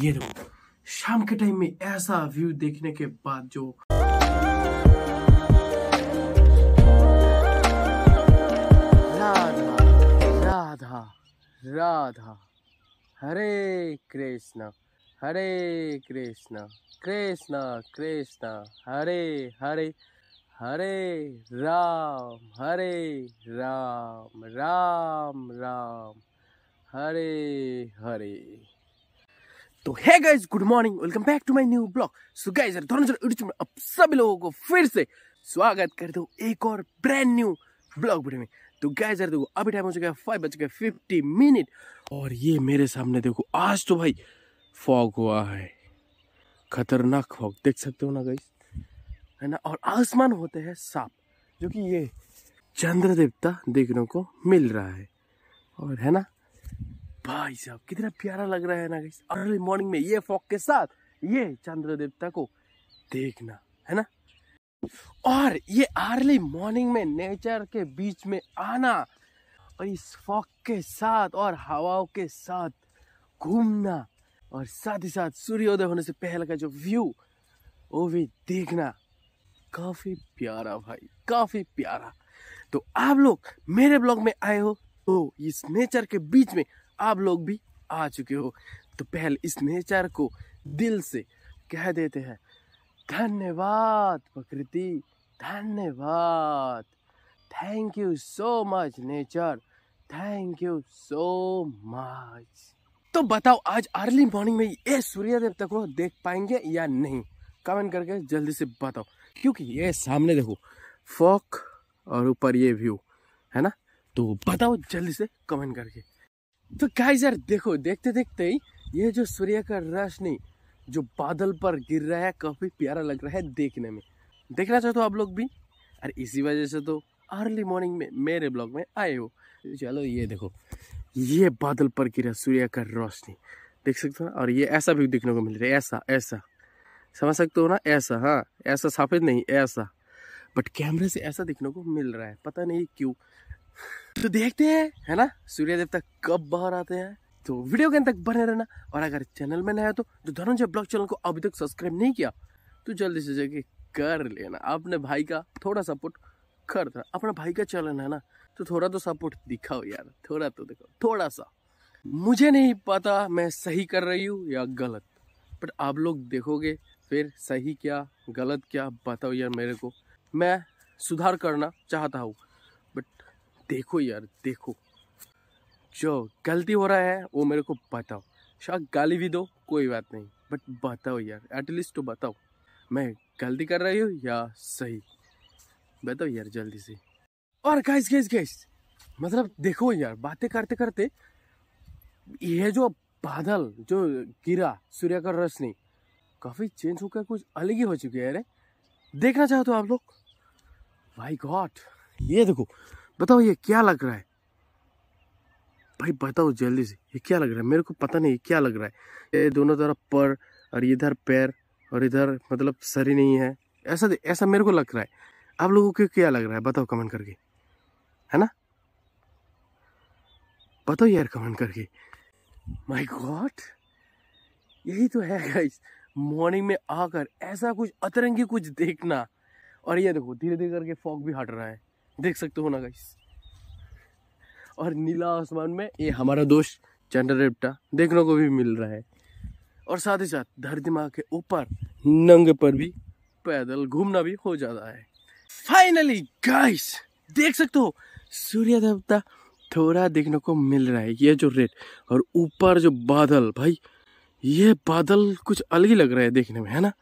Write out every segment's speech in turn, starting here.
ये देखो शाम के टाइम में ऐसा व्यू देखने के बाद जो राधा राधा राधा हरे कृष्णा हरे कृष्णा कृष्णा कृष्णा हरे हरे हरे राम हरे राम राम राम हरे हरे तो है guys good morning welcome back to my new blog so guys में अब सभी लोगों को फिर से स्वागत करते हो एक और ब्रांड न्यू ब्लॉग में तो गाइज यार देखो अभी टाइम हो चुका है फाइव बज गया फिफ्टी मिनट और ये मेरे सामने देखो आज तो भाई फॉग हुआ है खतरनाक फॉग देख सकते हो ना गाइज है ना और आसमान होते हैं साफ जो कि ये चंद्र देवता देखने को मिल रहा है और है ना भाई साहब कितना प्यारा लग रहा है ना अर्ली मॉर्निंग में ये फॉक के साथ ये चंद्र देवता को देखना है ना और ये अर्ली मॉर्निंग में नेचर के बीच में आना और इस फॉक के साथ और हवाओं के साथ घूमना और साथ ही साथ सूर्योदय होने से पहले का जो व्यू वो भी देखना काफी प्यारा भाई काफी प्यारा तो आप लोग मेरे ब्लॉग में आए हो तो इस नेचर के बीच में आप लोग भी आ चुके हो तो पहले इस नेचर को दिल से कह देते हैं धन्यवाद प्रकृति धन्यवाद thank you so much nature thank you so much तो बताओ आज अर्ली मॉर्निंग में ये सूर्यदेव तक को देख पाएंगे या नहीं कमेंट करके जल्दी से बताओ क्योंकि ये सामने देखो फोक और ऊपर ये व्यू है ना तो बताओ जल्दी से कमेंट करके तो गाइस यार देखो देखते देखते ही ये जो सूर्य का रोशनी जो बादल पर गिर रहा है काफ़ी प्यारा लग रहा है देखने में देखना चाहते हो आप लोग भी अरे इसी वजह से तो अर्ली मॉर्निंग में मेरे ब्लॉग में आए हो चलो ये देखो ये बादल पर गिरा सूर्य का रोशनी देख सकते हो ना और ये ऐसा भी देखने को मिल रहा है ऐसा ऐसा समझ सकते हो ना ऐसा हाँ ऐसा सफ़ेद नहीं ऐसा बट कैमरे से ऐसा देखने को मिल रहा है पता नहीं क्यों तो देखते हैं है ना सूर्य देवता कब बाहर आते हैं तो वीडियो के अंत तक बने रहना और अगर चैनल में नया हो तो जो तो धनंजय ब्लॉग चैनल को अभी तक सब्सक्राइब नहीं किया तो जल्दी से जाके कर लेना अपने भाई का थोड़ा सपोर्ट कर था अपना भाई का चैनल है ना तो थोड़ा तो सपोर्ट दिखाओ यार थोड़ा तो दिखाओ थोड़ा सा मुझे नहीं पता मैं सही कर रही हूँ या गलत बट आप लोग देखोगे फिर सही क्या गलत क्या बताओ यार मेरे को मैं सुधार करना चाहता हूँ देखो यार देखो जो गलती हो रहा है वो मेरे को बताओ शायद गाली भी दो कोई बात नहीं बट बताओ यार एटलीस्ट तो बताओ मैं गलती कर रही हूँ या सही बताओ यार जल्दी से और गैस गैस गैस मतलब देखो यार बातें करते करते यह जो बादल जो गिरा सूर्य का नहीं काफ़ी चेंज होकर कुछ अलग ही हो चुके हैं अरे देखना चाहो तो आप लोग भाई गॉड ये देखो बताओ ये क्या लग रहा है भाई बताओ जल्दी से ये क्या लग रहा है मेरे को पता नहीं क्या लग रहा है ये दोनों तरफ पर और इधर पैर और इधर मतलब सर ही नहीं है ऐसा ऐसा मेरे को लग रहा है आप लोगों को क्या लग रहा है बताओ कमेंट करके है ना बताओ यार कमेंट करके माई गॉड यही तो है गाइस मॉर्निंग में आकर ऐसा कुछ अतरंगी कुछ देखना और ये देखो धीरे धीरे करके फॉग भी हट रहा है देख सकते हो ना गाइस और नीला आसमान में ये हमारा दोस्त चंद्ररेप्टा देखने को भी मिल रहा है और साथ ही साथ धरती माँ के ऊपर नंग पर भी पैदल घूमना भी हो जाता है फाइनली गाइस देख सकते हो सूर्य देवता थोड़ा देखने को मिल रहा है ये जो रेड और ऊपर जो बादल भाई ये बादल कुछ अलग ही लग रहा है देखने में है ना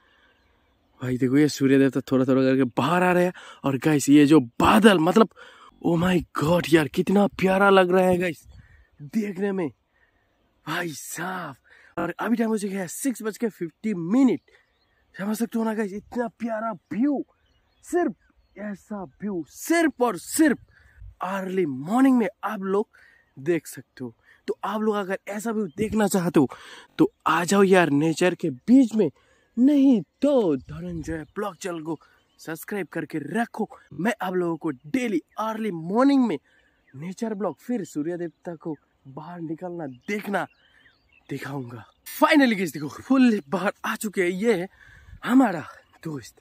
भाई देखो ये सूर्य देवता थोड़ा थोड़ा करके बाहर आ रहे हैं और गाइस ये जो बादल मतलब ओ माय गॉड यार कितना प्यारा लग रहा है गाइस देखने में भाई साफ और अभी टाइम हो चुका है सिक्स बज के फिफ्टी मिनट समझ सकते हो ना गाइस इतना प्यारा व्यू सिर्फ ऐसा व्यू सिर्फ और सिर्फ अर्ली मॉर्निंग में आप लोग देख सकते हो तो आप लोग अगर ऐसा व्यू देखना चाहते हो तो आ जाओ यार नेचर के बीच में नहीं तो धनंजय ब्लॉग चैनल को सब्सक्राइब करके रखो मैं आप लोगों को डेली अर्ली मॉर्निंग में नेचर ब्लॉग फिर सूर्य देवता को बाहर निकलना देखना दिखाऊंगा फाइनली किस देखो फुल बाहर आ चुके हैं ये है हमारा दोस्त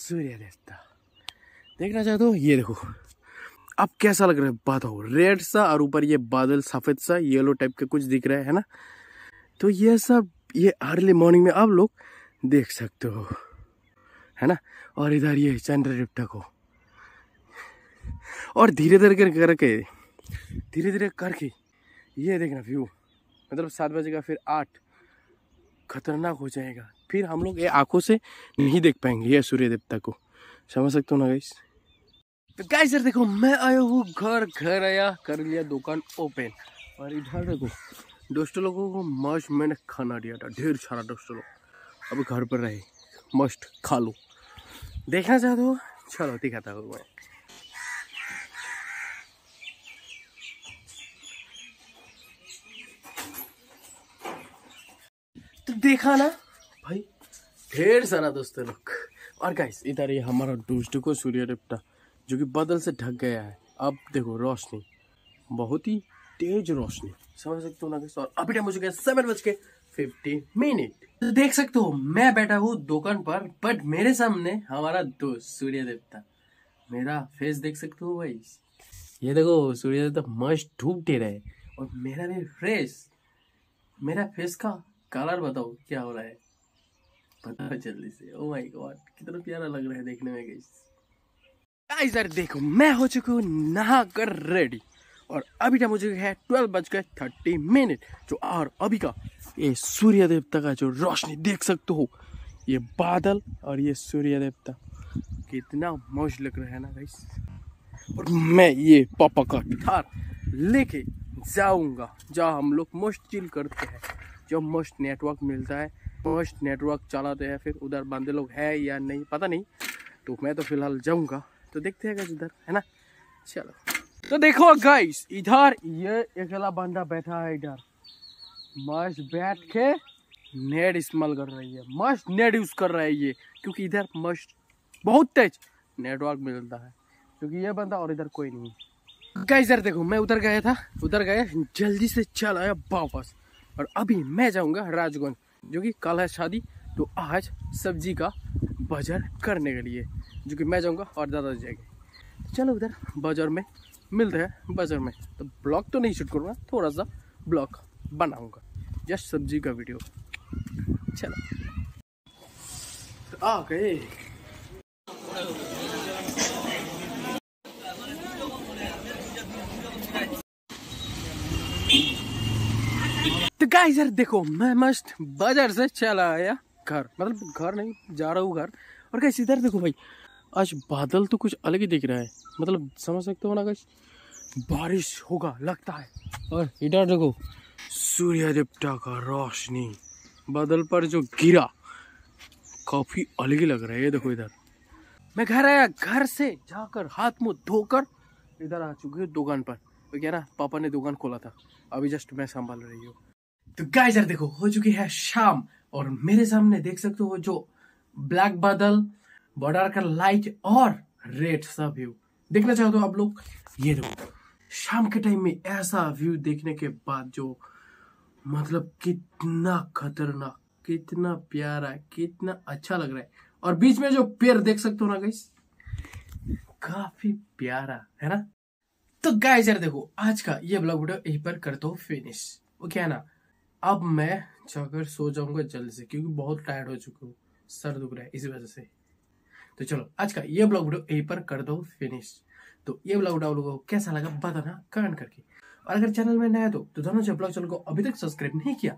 सूर्य देवता देखना चाहते हो तो ये देखो अब कैसा लग रहा है बताओ रेड सा और ऊपर ये बादल सफ़ेद सा येलो टाइप का कुछ दिख रहा है ना तो ये सब ये अर्ली मॉर्निंग में आप लोग देख सकते हो है ना और इधर ये चंद्र चंद्रलिप्ट को और धीरे धीरे करके धीरे धीरे करके ये देखना व्यू मतलब सात बजे का फिर आठ खतरनाक हो जाएगा फिर हम लोग ये आंखों से नहीं देख पाएंगे ये सूर्य देवता को समझ सकते हो ना गाइस तो गाइस सर देखो मैं आया हूँ घर घर आया कर लिया दुकान ओपन और इधर देखो दोस्तों लोगों को मस्त मैंने खाना दिया था ढेर सारा दोस्तों लोग अब घर पर रहे मस्ट खा लो देखना चाहते हो चलो दिखाता हूँ मैं तो देखा ना भाई ढेर सारा दोस्तों लोग और गाइस इधर ये हमारा दोस्त को सूर्य रेपटा जो कि बदल से ढक गया है अब देखो रोशनी बहुत ही तेज रोशनी समझ सकते हो ना और अभी टाइम हो चुके हैं सेवन बज के फिफ्टी मिनट तो देख सकते हो मैं बैठा हूँ दुकान पर बट मेरे सामने हमारा दोस्त सूर्य देवता मेरा फेस देख सकते हो भाई ये देखो सूर्य देवता मस्त डूब दे रहे और मेरा भी फेस मेरा फेस का कलर बताओ क्या हो रहा है पता जल्दी से ओ माय गॉड कितना प्यारा लग रहा है देखने में गाइस यार देखो मैं हो चुका हूँ नहा कर रेडी और अभी टाइम हो चुका है ट्वेल्व बज के थर्टी मिनट जो और अभी का ये सूर्य देवता का जो रोशनी देख सकते हो ये बादल और ये सूर्य देवता कितना मौज लग रहा है ना भाई और मैं ये पापा का थार लेके जाऊंगा जहाँ हम लोग मोस्ट चिल करते हैं जो मोस्ट नेटवर्क मिलता है मोस्ट नेटवर्क चलाते हैं फिर उधर बंदे लोग है या नहीं पता नहीं तो मैं तो फिलहाल जाऊँगा तो देखते हैं कैसे उधर है ना चलो तो देखो गाइस इधर ये अकेला बंदा बैठा है इधर मस्त बैठ के नेट इस्तेमाल कर रही है मस्त नेट यूज़ कर रहा है ये क्योंकि इधर मस्त बहुत तेज नेटवर्क मिलता है क्योंकि ये बंदा और इधर कोई नहीं गाइस इधर देखो मैं उधर गया था उधर गया जल्दी से चल आया वापस और अभी मैं जाऊंगा राजगंज जो कि कल है शादी तो आज सब्जी का बाजार करने के लिए जो कि मैं जाऊँगा और दादाजी जाएंगे तो चलो उधर बाजार में मिलते हैं बाज़ार में तो ब्लॉग तो नहीं शूट करूँगा थोड़ा सा ब्लॉग बनाऊँगा जस्ट सब्जी का वीडियो चलो तो आ गए तो गाइस यार देखो मैं मस्त बाजार से चला आया घर मतलब घर नहीं जा रहा हूँ घर और कैसे इधर देखो भाई आज बादल तो कुछ अलग ही दिख रहा है मतलब समझ सकते हो ना कुछ बारिश होगा लगता है और इधर देखो सूर्य देवता का रोशनी बादल पर जो गिरा काफ़ी अलग ही लग रहा है ये देखो इधर मैं घर आया घर से जाकर हाथ मुंह धोकर इधर आ चुके हूँ दुकान पर तो क्या ना पापा ने दुकान खोला था अभी जस्ट मैं संभाल रही हूँ तो गाय देखो हो चुकी है शाम और मेरे सामने देख सकते हो जो ब्लैक बादल बॉर्डर का लाइट और रेड सा व्यू देखना चाहो तो आप लोग ये देखो शाम के टाइम में ऐसा व्यू देखने के बाद जो मतलब कितना खतरनाक कितना प्यारा कितना अच्छा लग रहा है और बीच में जो पेड़ देख सकते हो ना गई काफी प्यारा है ना तो गाइस यार देखो आज का ये ब्लॉग वीडियो यहीं पर कर दो फिनिश ओके है ना अब मैं जाकर सो जाऊंगा जल्दी से क्योंकि बहुत टायर्ड हो चुका हूँ सर दुख रहा है इसी वजह से तो चलो आज का ये ब्लॉग वीडियो यहीं पर कर दो फिनिश तो ये ब्लॉग आप लोगों को कैसा लगा बताना कमेंट करके और अगर चैनल में नया तो तो दोनों ब्लॉग चैनल को अभी तक सब्सक्राइब नहीं किया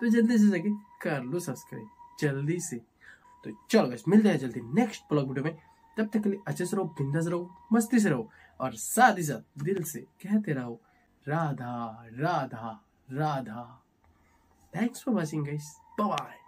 तो जल्दी से जाके कर लो सब्सक्राइब जल्दी से तो चलो बस मिलते हैं जल्दी नेक्स्ट ब्लॉग वीडियो में तब तक के लिए अच्छे से रहो बिंदास रहो मस्ती से रहो और साथ ही साथ दिल से कहते रहो Radha Radha Radha thanks for watching guys bye